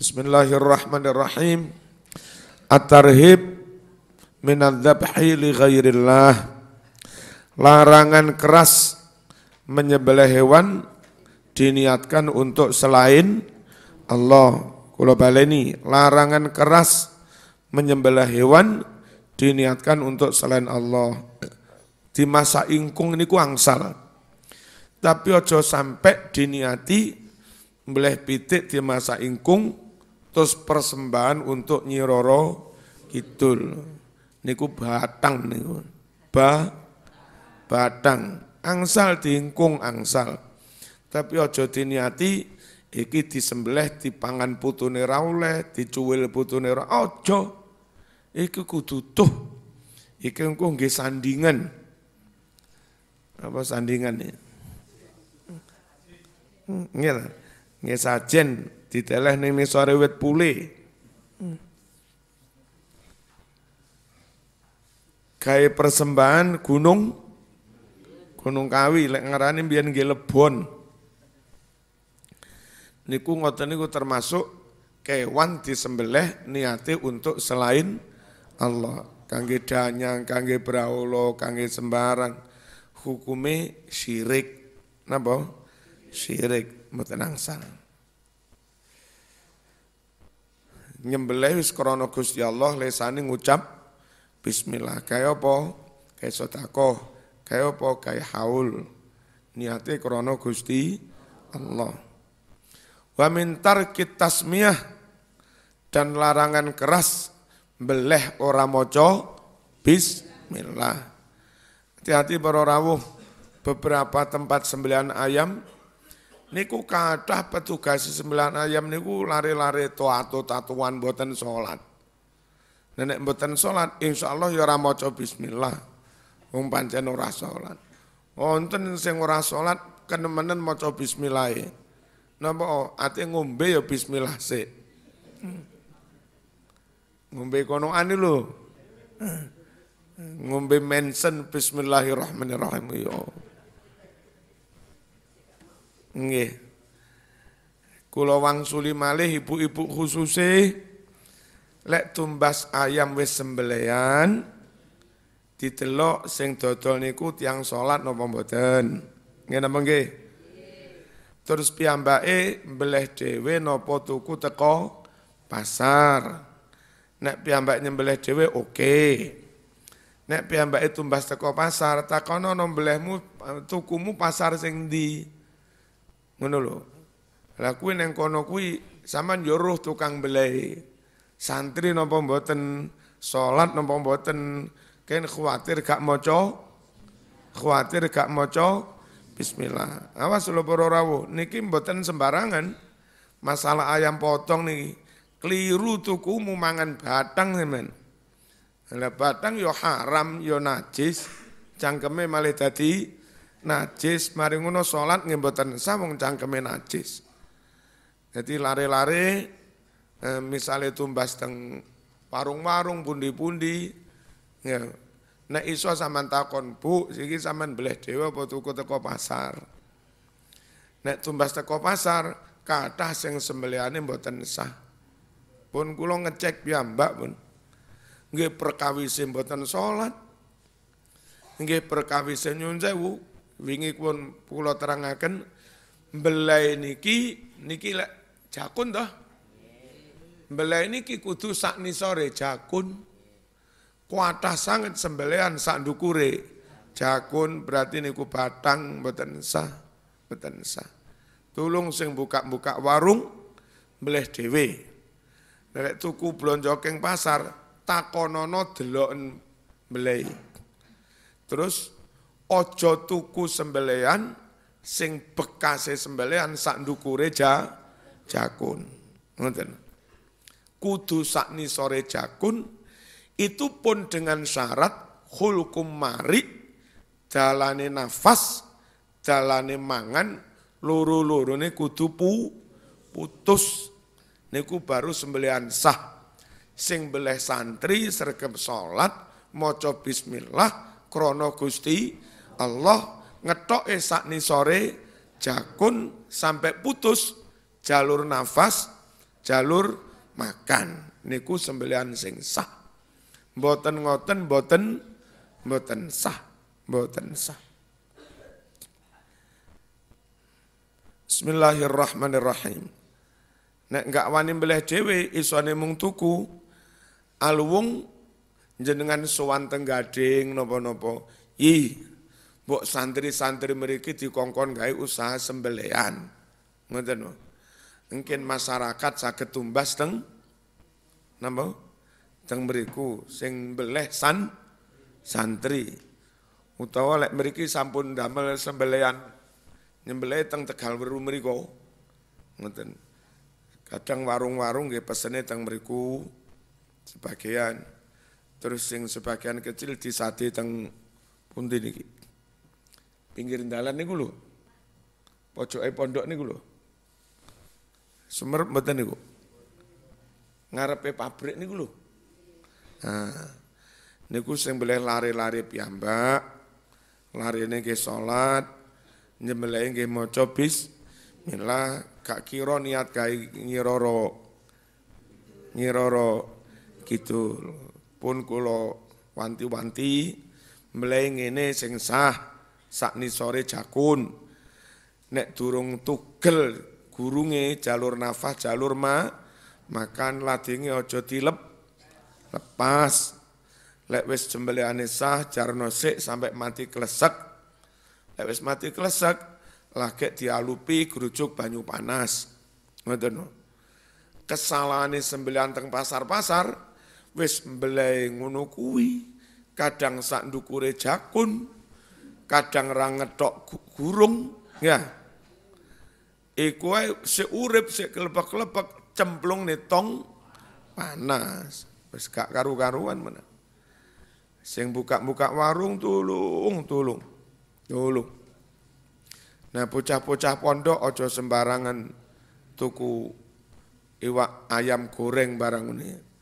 Bismillahirrahmanirrahim. At-tarhib minadzabhi li ghairillah. Larangan keras menyembelih hewan diniatkan untuk selain Allah. Kula baleni, larangan keras menyembelih hewan diniatkan untuk selain Allah di masa ingkung ini ku angsal. Tapi ojo sampai diniati mbleh pitik di masa ingkung terus persembahan untuk Nyiroro Kidul. Niku batang niku. Ba batang. Angsal diingkung angsal. Tapi ojo diniati iki disembelih dipangan putune ra oleh, dicuwil putune ra ojo, Iku kudu tuh. Iki engko sandingan apa sandingan ya. Ngil, ngil sajen diteleh ning sore wit pule. Gawe persembahan gunung Gunung Kawi lek ngarani biyen nggih Lebon. Niku ngoten niku termasuk kewan disembelih niate untuk selain Allah. Kangge danyang, kangge brahola, kangge sembarang hukume syirik. Napa? Syirik mboten angsal. Nyembelih wis krana Gusti Allah lesane ngucap bismillah. Kaya apa? Kaya sedekah, kaya apa? Kaya haul. Niate krana Gusti Allah. Wa min tarkit tasmiyah dan larangan keras beleh ora maca bismillah. Hati-hati para rawuh beberapa tempat sembilan ayam niku kadah petugas sembilan ayam niku lari-lari toato tatuan boten sholat Nenek boten insya insyaallah ya ora bismillah. Wong pancen ora salat. Wonten sing ora sholat kenemenen maca bismillah. Napa ate ngombe ya bismillah sik. Ngombe kono ane lho ngombe mensen bismillahirrahmanirrahim ya nggih kula wangsuli malih ibu-ibu khususe lek tumbas ayam wis sembelian ditelok sing dodol niku tiang salat napa mboten nggih napa nggih terus piyambake mbeleh dhewe napa tuku teko pasar nek piyambak nyembelih dhewe oke okay. Nek piyambake tumbas teko pasar, takono nomblehmu tukumu pasar sing ndi. Ngono lho. Lah kuwi neng kono kuwi sampean yo tukang belai. Santri napa mboten, salat napa mboten, ken khawatir gak maca khawatir gak maca bismillah. Awas lho para rawuh, niki mboten sembarangan. Masalah ayam potong nih, keliru tukumu mangan batang sampean. Lah batang yo ya haram yo ya najis, cangkeme malah dadi najis, mari ngono salat nggih mboten sah wong cangkeme najis. Jadi lare-lare eh, misalnya tumbas teng warung-warung pundi-pundi ya nek iso sampean takon Bu, iki sampean beleh dhewe apa tuku teko pasar. Nek tumbas teko pasar, kathah sing sembelihane mboten sah. Pun kula ngecek piyambak pun nggih perkawis mboten salat nggih perkawis nyun sewu wingi pun kula terangaken belai niki niki lek jakun toh belai niki kudu sak nisore jakun kuatah sangat sembelian sak dukure jakun berarti niku batang mboten sah mboten sah tulung sing buka-buka warung beleh dhewe nek tuku jokeng pasar takonono deloken mbelei. Terus ojo tuku sembelian sing bekase sembelian sak ndukure ja, jakun. Ngoten. Kudu sak nisore jakun itu pun dengan syarat hulkum mari dalane nafas dalane mangan loro-lorone kudu pu, putus niku baru sembelian sah sing beleh santri sergem salat maca bismillah krono Gusti Allah esak e sakni sore jakun sampai putus jalur nafas jalur makan niku sembelian sing sah boten ngoten boten boten sah boten sah Bismillahirrahmanirrahim. Nek gak wani mbeleh dhewe isane mung tuku, Alwung jenengan sowan teng gading napa-napa. I mbok santri-santri mriki dikongkon gawe usaha sembelian. Ngoten lho. Mungkin masyarakat saged tumbas teng napa? Teng mriku sing beleh san santri. Utawa lek mriki sampun damel sembelian nyembelih teng Tegal Weru mriku. Ngoten. Kadang warung-warung nggih pesene teng mriku sebagian terus yang sebagian kecil di sate teng pundi niki pinggir dalan niku lho pojoke pondok niku lho Sumerep mboten niku ngarepe pabrik niku lho nah niku sing boleh lari-lari piyambak larine nggih salat nyembelih nggih maca bismillah gak kira niat gawe ngiroro ngiroro gitu pun kula wanti-wanti mleh ini sing sah sakni sore jakun nek durung tugel gurunge jalur nafas jalur ma makan ladinge aja dilep lepas lek wis jembelihane sah jarno sik sampai mati klesek lek wis mati klesek lagek dialupi gerujuk banyu panas ngoten kesalahan sembelian teng pasar-pasar wis mbelai ngono kuwi kadang sak ndukure jakun kadang ra ngetok gurung ya iku ae seurip sik kelepek-kelepek cemplung netong, panas wis gak karu-karuan mana sing buka-buka warung tulung tulung tulung nah bocah-bocah pondok aja sembarangan tuku iwak ayam goreng barang ini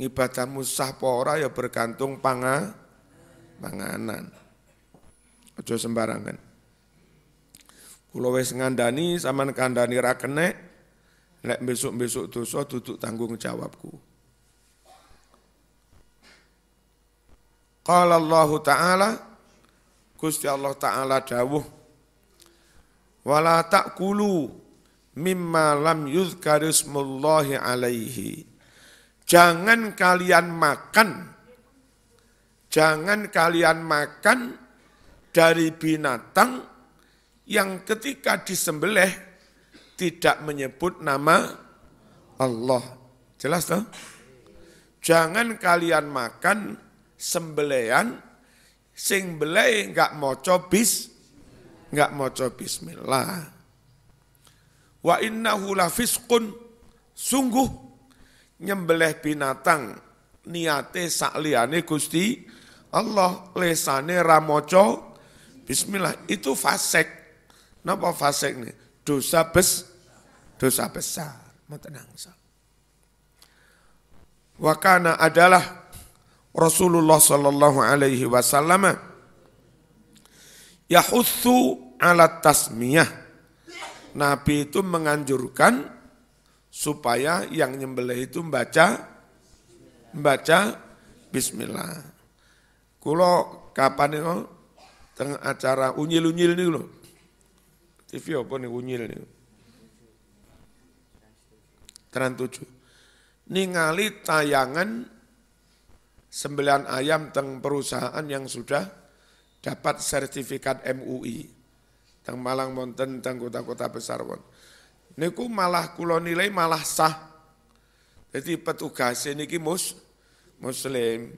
ngibadah sah pora ya bergantung panga panganan. Aja sembarangan. Kula wis ngandani sampean ngandani ra kenek nek besuk besok dosa duduk tanggung jawabku. Qala Allah Ta'ala Gusti Allah Ta'ala dawuh Wala ta'kulu mimma lam yuzkarismullahi alaihi Jangan kalian makan, jangan kalian makan dari binatang yang ketika disembelih tidak menyebut nama Allah. Jelas toh? Jangan kalian makan sembelian sing belai enggak mau cobis, enggak cobis bismillah. Wa innahu kun, sungguh nyembelih binatang niate sakliane Gusti Allah lesane ramoco bismillah itu fasek napa fasek nih dosa bes dosa besar mau tenang wakana adalah Rasulullah sallallahu alaihi wasallam yahuthu alat tasmiyah Nabi itu menganjurkan supaya yang nyembelih itu membaca membaca bismillah. Kulo kapan itu teng acara unyil-unyil nih lo TV apa nih unyil nih? Teran tujuh Ningali tayangan sembilan ayam teng perusahaan yang sudah dapat sertifikat MUI. Teng Malang Monten, teng kota-kota besar wonten niku malah kula nilai malah sah. Jadi petugas niki mus muslim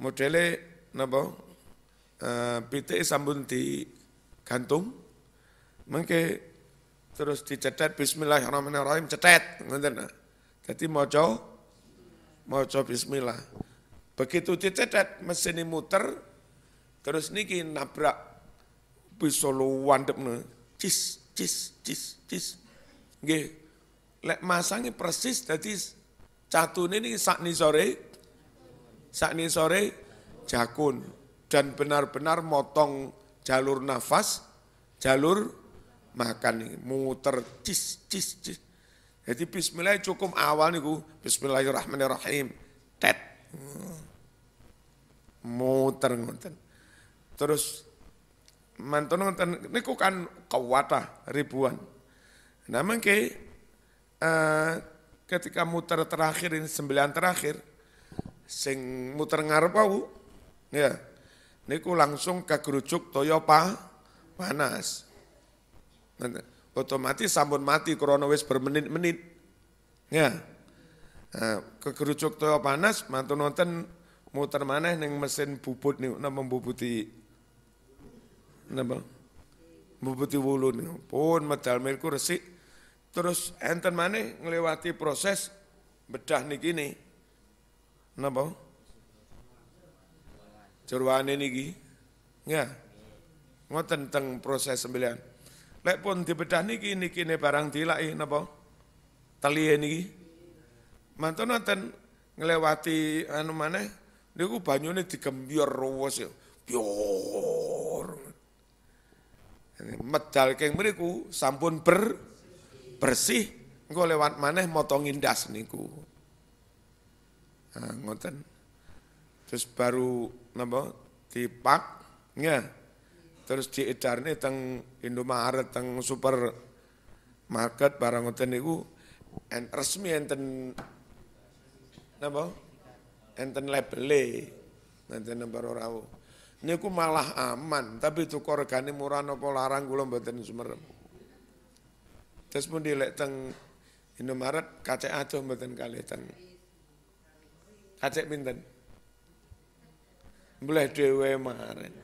modele nabo, uh, eh, sambun di kantung, mengke terus dicetet bismillahirrahmanirrahim cetet ngoten Jadi maca maca bismillah. Begitu dicetet mesin ini muter terus niki nabrak bisa luwandep wandep cis cis cis cis Nggih. Lek masangi persis dadi catune ini sakni sore sakni sore jakun dan benar-benar motong jalur nafas, jalur makan ini, muter cis cis cis. Jadi bismillah cukup awal niku bismillahirrahmanirrahim. Tet. Muter ngoten. Terus mantun ngoten niku kan kawata ribuan. Namun ke uh, ketika muter terakhir ini sembilan terakhir sing muter ngarep aku ya niku langsung kegerujuk toyo pa, panas. Otomatis sampun mati krono bermenit-menit. Ya. Nah, eh, kegerujuk toyo panas mantu nonton muter mana yang mesin bubut niku napa bubuti napa? Bubuti wulu nih, pun medal mirku resik Terus enten mana ngelewati proses bedah niki nih. Jeruan ini niki. Ya. Ngoten tentang proses sembilan. Lek pun dibedah niki ini kini barang dilaki nabo? Telie niki. Mantun nonton ngelewati anu maneh niku banyune digembyor ruwes ya. Bior. Medal keng mriku sampun ber bersih, engko lewat maneh motongin das niku. Nah, ngoten. Terus baru napa dipak ya. Terus diedarne teng Indomaret teng super market barang ngoten niku en resmi enten napa? Enten labele. Enten nomor ora niku malah aman tapi itu regane murah napa larang kula mboten sumerep Terus pun di teng Indomaret kacek acuh mboten kali teng. Kacek pinten? Mulai dewe maren.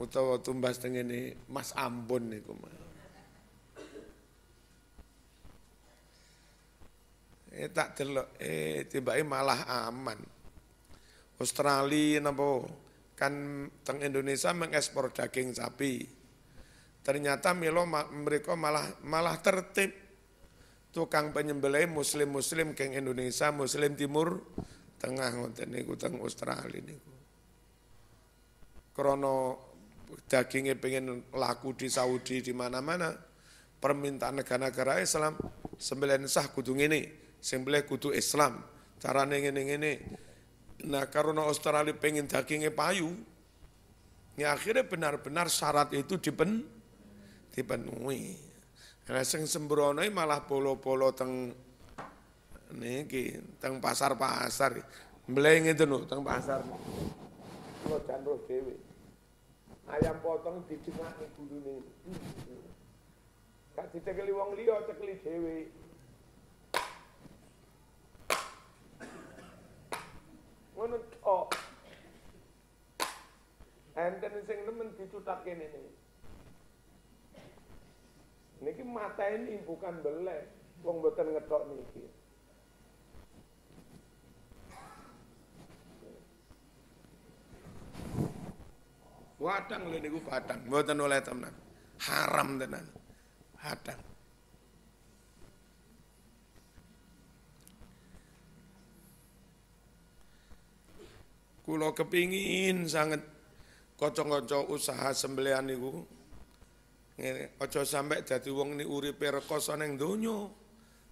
Utawa tumbas teng ini Mas Ambon nih mah. Eh tak delok eh tiba-tiba malah aman. Australia nopo kan teng Indonesia mengekspor daging sapi. Ternyata Milo mereka malah malah tertib tukang penyembelih muslim-muslim keng Indonesia, muslim timur tengah ngoten niku teng Australia niku. Krono dagingnya pengen laku di Saudi di mana-mana permintaan negara-negara Islam sembilan sah kudu ini sembelih kudu Islam carane ngene ini nah karena Australia pengen dagingnya payu ya akhirnya benar-benar syarat itu dipen dipenuhi. Lah sing sembrono malah polo-polo teng niki teng pasar-pasar. Mbleng itu no teng pasar. Kulo jan roh dhewe. Ayam potong dicengakne gulune. Gak ditekeli wong liya, tekeli dhewe. Ngono tok. Enten sing nemen dicutake ngene. Niki mata ini bukan belek, wong boten ngetok niki. Watang lho niku batang, mboten oleh tenan. Haram tenan. Batang. Kulo kepingin sangat kocok-kocok usaha sembelian niku Ngene, aja sampe dadi wong ni uripe rekoso ning donya,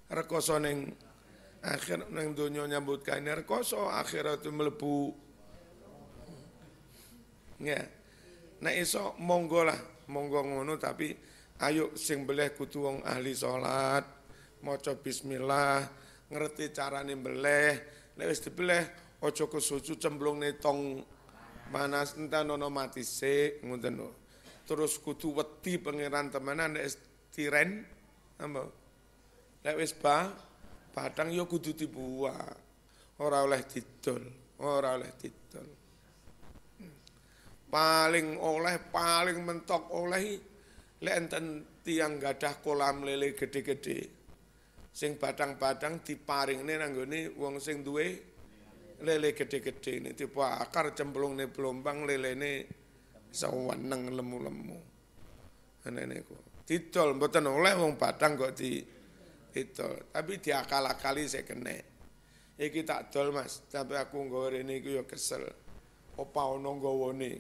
rekoso ning akhir ning donya nyambut gawe rekoso, akhirat mlebu. Ya. Nek iso monggo lah, monggo ngono tapi ayo sing beleh kudu wong ahli salat, maca bismillah, ngerti carane beleh, nek wis dibeleh aja kesucu cemplungne tong panas entah nono mati sik ngoten lho terus kudu weti pangeran temenan nek tiren apa nek wis ba batang ya kudu dibuah ora oleh didol ora oleh didol paling oleh paling mentok oleh lek enten tiyang gadah kolam lele gede-gede sing batang-batang diparingne nanggone wong sing duwe lele gede-gede ini tipe akar cemplung nih pelombang lele nih sawan nang lemu-lemu. ane ku. Didol mboten oleh wong Padang kok di didol, tapi diakal-akali saya kena. Iki tak tol Mas, tapi aku nggawa rene iku ya kesel. Apa ana nggawone.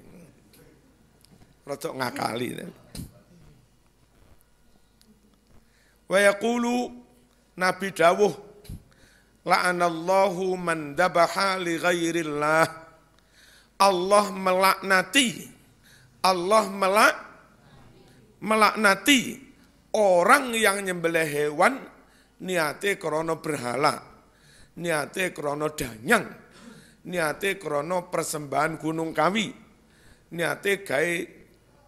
Rotok ngakali. Wa yaqulu Nabi dawuh la'anallahu man dabaha li ghairillah. Allah melaknati Allah melak melaknati orang yang nyembelih hewan niate krono berhala, niate krono danyang, niate krono persembahan gunung kawi, niate gai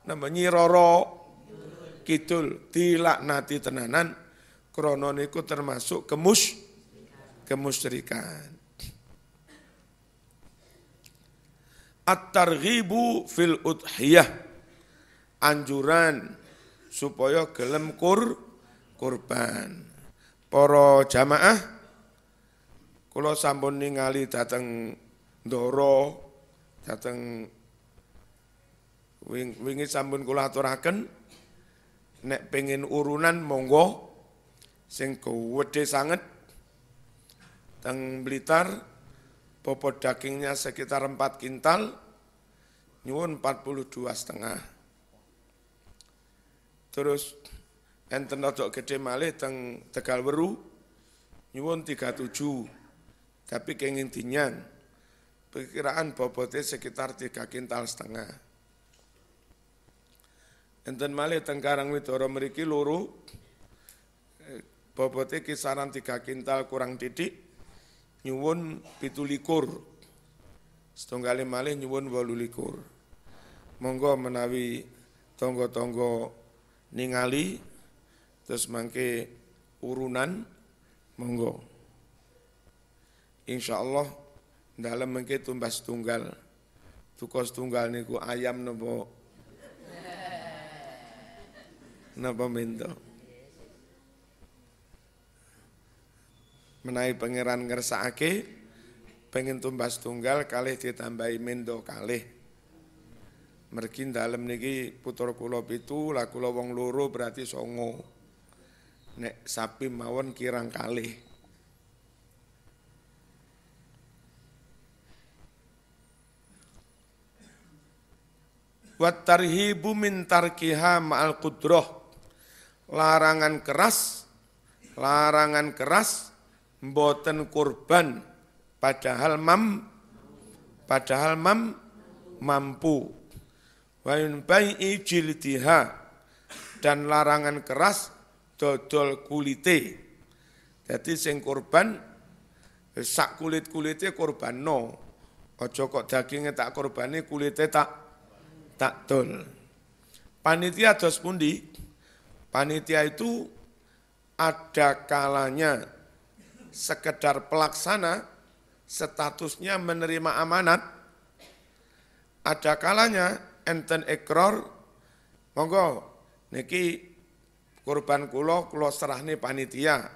namanya roro kidul dilaknati tenanan krono niku termasuk kemus kemusyrikan. At-targhibu fil udhiyah. Anjuran supaya gelem kur kurban. Para jamaah kula sampun ningali dateng Ndoro, dateng wingi sampun kula aturaken nek pengin urunan monggo sing gede sanget teng Blitar bobot dagingnya sekitar 4 kintal, nyuwun 42 setengah. Terus enten rodok gede malih teng Tegal Weru nyuwun 37. Tapi kenging dinyan perkiraan bobotnya sekitar 3 kintal setengah. Enten malih teng karang Widoro mriki luru, eh, bobotnya kisaran 3 kintal kurang didik, nyuwun pitulikur setunggal malih nyuwun bolulikur, monggo menawi tonggo-tonggo ningali terus mangke urunan monggo insya Allah dalam mangke tumbas tunggal tukos tunggal niku ayam nopo nabo mendo. Pengiran pangeran Ake pengen tumbas tunggal kali ditambahi mendo kalih mergi dalem niki putra kula pitu la kula wong loro berarti songo nek sapi mawon kirang kali wat tarhibu min tarkiha ma'al kudroh larangan keras larangan keras mboten kurban padahal mam padahal mam mampu wa bai'i jildiha dan larangan keras dodol kulite jadi sing kurban sak kulit kulite kurban no ojo kok dagingnya tak kurbani kulite tak tak dol panitia dos pundi panitia itu ada kalanya sekedar pelaksana, statusnya menerima amanat. Ada kalanya enten ekor, monggo niki kurban kulo kulo nih panitia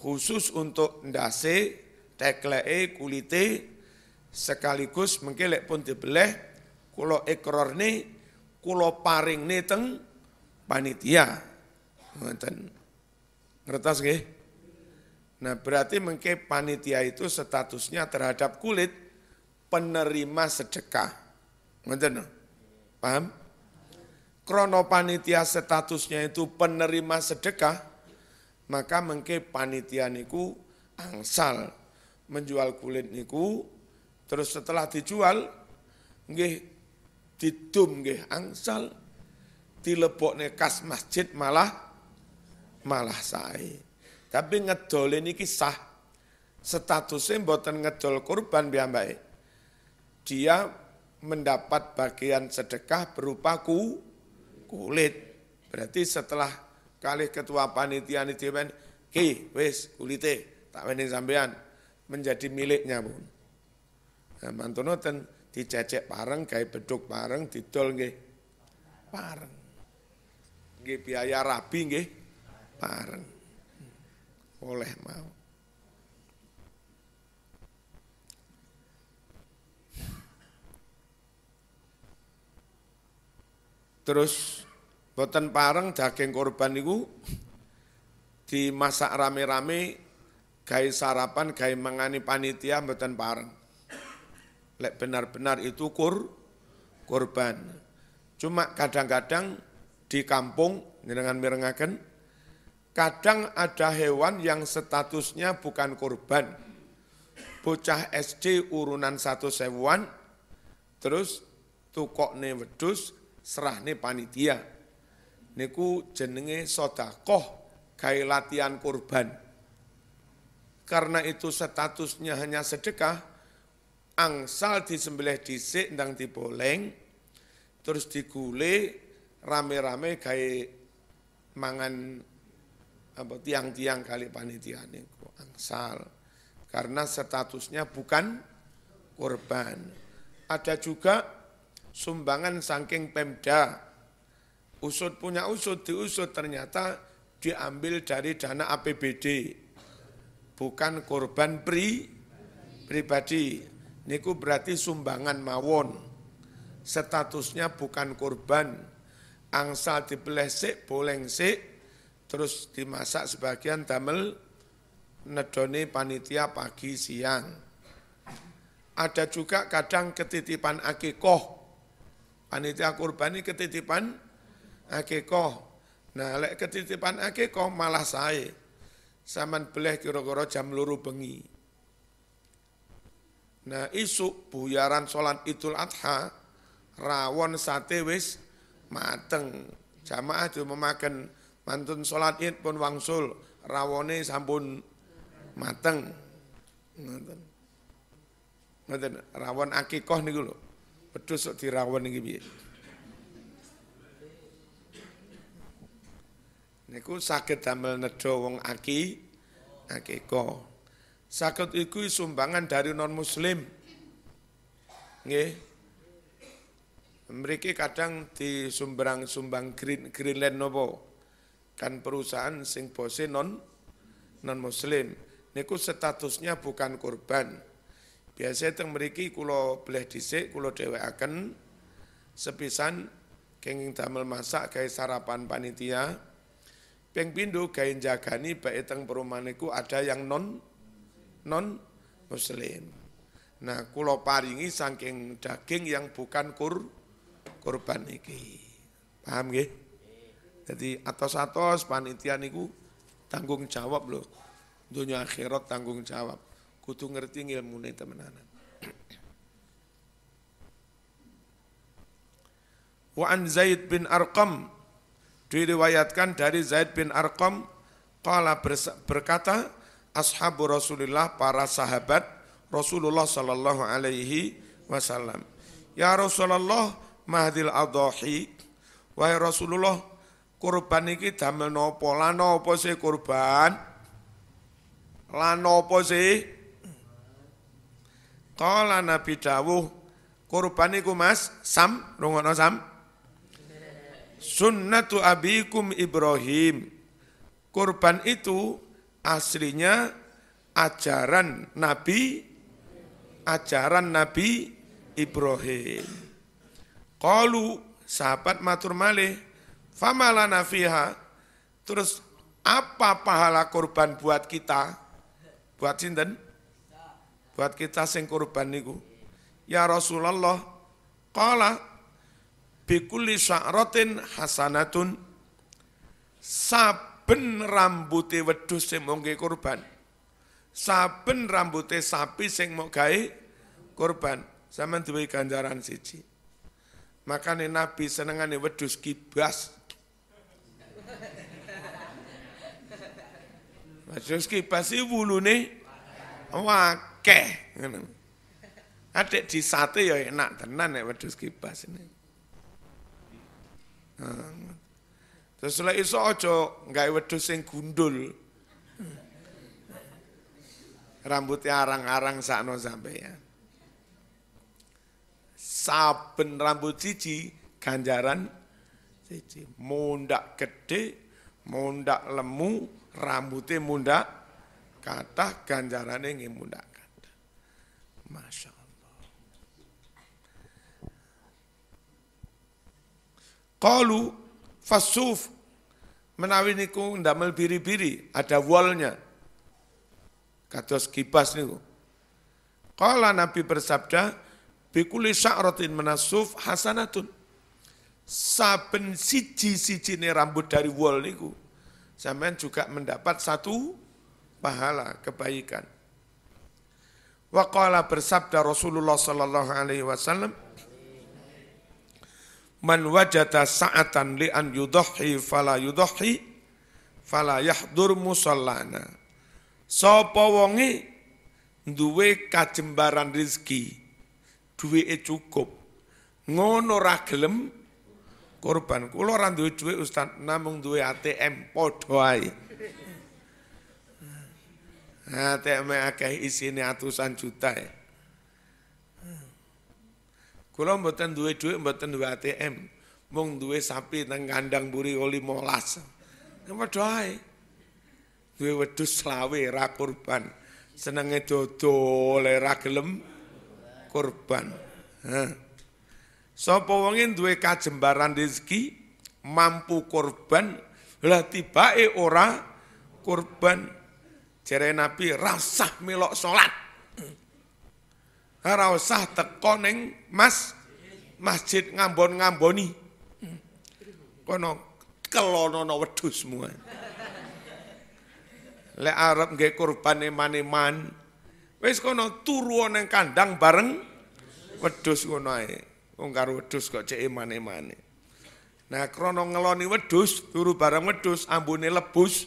khusus untuk ndase e kulite sekaligus mengkelek pun dibeleh kulo nih kulo paring nih teng panitia ngerti ngertas nggih Nah berarti mungkin panitia itu statusnya terhadap kulit penerima sedekah. Ngerti Paham? Krono panitia statusnya itu penerima sedekah, maka mungkin panitia niku angsal menjual kulit niku terus setelah dijual nggih didum nggih angsal dilebokne kas masjid malah malah saya. Tapi ngedol ini kisah. Statusnya buatan ngedol kurban baik. Dia mendapat bagian sedekah berupa ku, kulit. Berarti setelah kali ketua panitia ini men, ki wis kulite tak mending sampean menjadi miliknya pun. Nah, ten, dicecek bareng, kayak beduk bareng, didol nge, Bareng. Nggih biaya rabi nggih. Bareng oleh mau. Terus boten pareng daging korban niku dimasak rame-rame gawe sarapan gawe mengani panitia boten pareng. Lek benar-benar itu kur korban. Cuma kadang-kadang di kampung dengan mirengaken kadang ada hewan yang statusnya bukan kurban. Bocah SD urunan satu sewan, terus tukok ne wedus, serah ne panitia. Niku jenenge sodakoh, gai latihan kurban. Karena itu statusnya hanya sedekah, angsal disembelih disik, ndang diboleng, terus digule, rame-rame gai mangan apa tiang-tiang kali panitia niku angsal karena statusnya bukan korban. Ada juga sumbangan saking Pemda. Usut punya usut diusut ternyata diambil dari dana APBD. Bukan korban pri pribadi. Niku berarti sumbangan mawon. Statusnya bukan korban. angsal dipelesik, boleng sik, terus dimasak sebagian damel nedone panitia pagi siang. Ada juga kadang ketitipan akikoh. Panitia kurban ini ketitipan akikoh. Nah, lek ketitipan akikoh malah saya. Saman beleh kira-kira jam luru bengi. Nah, isu buyaran sholat idul adha, rawon sate wis mateng. Jamaah itu memakan mantun solat Id pun wangsul, rawone sampun mateng. Ngoten. Ngoten rawon akikoh niku lho. Wedhus sok dirawon niki piye? Niku saged damel nedha wong aki akikoh. Saged iku sumbangan dari non muslim. Nggih. Mriki kadang disumbrang-sumbang green Greenland nopo? kan perusahaan sing bose non non muslim niku statusnya bukan kurban biasa teng mriki kula bleh dhisik kula dhewekaken sepisan kenging damel masak gawe sarapan panitia ping pindho gawe jagani baik teng perumahan niku ada yang non non muslim nah kula paringi saking daging yang bukan kur kurban iki paham nggih jadi atos-atos panitia niku tanggung jawab loh. Dunia akhirat tanggung jawab. Kudu ngerti teman temenanan. Wa an Zaid bin Arqam diriwayatkan dari Zaid bin Arqam qala berkata ashabu Rasulillah para sahabat Rasulullah sallallahu alaihi wasallam. Ya Rasulullah mahdil adhahi wahai Rasulullah Kurban iki damel nopo Lan apa sih kurban? Lan apa sih? Kala Nabi dawuh, kurban iku Mas, sam, rungono sam. Sunnatu abikum Ibrahim. Kurban itu aslinya ajaran Nabi ajaran Nabi Ibrahim. Kalu sahabat matur malih Famalana fiha, terus apa pahala korban buat kita? Buat sinten? Buat kita sing korban niku. Ya Rasulullah, qala bikulli sya'ratin hasanatun saben rambuti wedhus sing mongke kurban. Saben rambuti sapi sing mau korban kurban. Sampeyan duwe ganjaran siji. Makane Nabi senengane wedhus kibas Terus bulu nih wakeh Adik di sate ya enak tenan ya wedhus kibas ini. Hmm. Terus lagi iso ojo nggak wedhus sing gundul. Rambutnya arang-arang sakno ya Saben rambut cici ganjaran cici Mondak gede, mondak lemu, rambutnya munda kata ganjarannya yang munda kata. Masya Allah. Kalu fasuf menawi niku ndamel biri-biri ada wallnya Kados kipas niku. Kalau Nabi bersabda, bikuli sya'ratin menasuf hasanatun. Saben siji-sijine rambut dari wall niku sampean juga mendapat satu pahala kebaikan. Waqala bersabda Rasulullah sallallahu alaihi wasallam Man wajata sa'atan li an yudhhi fala yudhhi fala yahdur musallana. Sapa wonge duwe kajembaran rezeki, duwe cukup, ngono ra gelem korban. Kula ora duwe dhuwit Ustaz, namung duwe ATM padha ae. ATM nah, e akeh isine atusan juta ya. Kula mboten duwe dhuwit, mboten duwe ATM. Mung duwe sapi nang kandang buri oli molas. Ya padha ae. Duwe wedhus slawe ra kurban. Senenge dodol ora gelem kurban. Hah. Sapa wonge duwe kajembaran rezeki, mampu korban, lah tibake ora korban. Jere Nabi rasah melok salat. Ora usah teko ning masjid ngambon-ngamboni. Kono kelono wedhus semua. Lek arep nggih kurbane maneman, wis kono turu ning kandang bareng wedhus ngono ae. Wong karo wedhus kok cek emane mane Nah, krana ngeloni wedhus, turu barang wedhus, ambune lebus.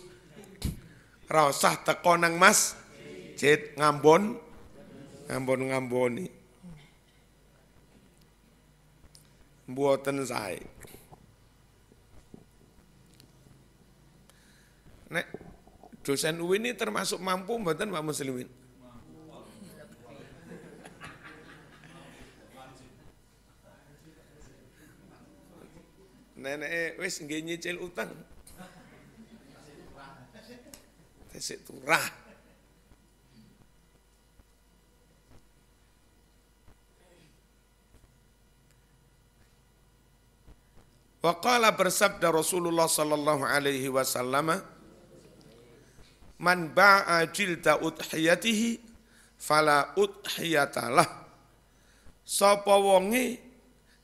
Ra usah teko nang Mas. Jit ngambon ngambon-ngamboni. Mboten sae. Nek dosen UIN ini termasuk mampu mboten Pak Muslimin? nenek wis nggih nyicil utang. Tesik turah. Waqala bersabda Rasulullah sallallahu alaihi wasallam Man ba'a jilda udhiyatihi fala udhiyatalah. Sapa wonge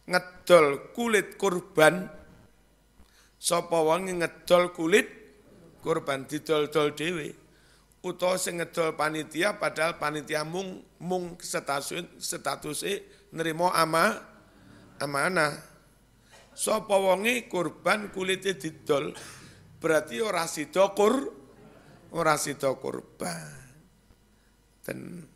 ngedol kulit kurban Sapa wonge ngedol kulit kurban didol-dol dhewe utawa sing ngedol panitia padahal panitia mung mung status statuse nrimo ama amanah. Sapa wonge kurban kulite didol berarti ora sida kur ora sida kurban. Ten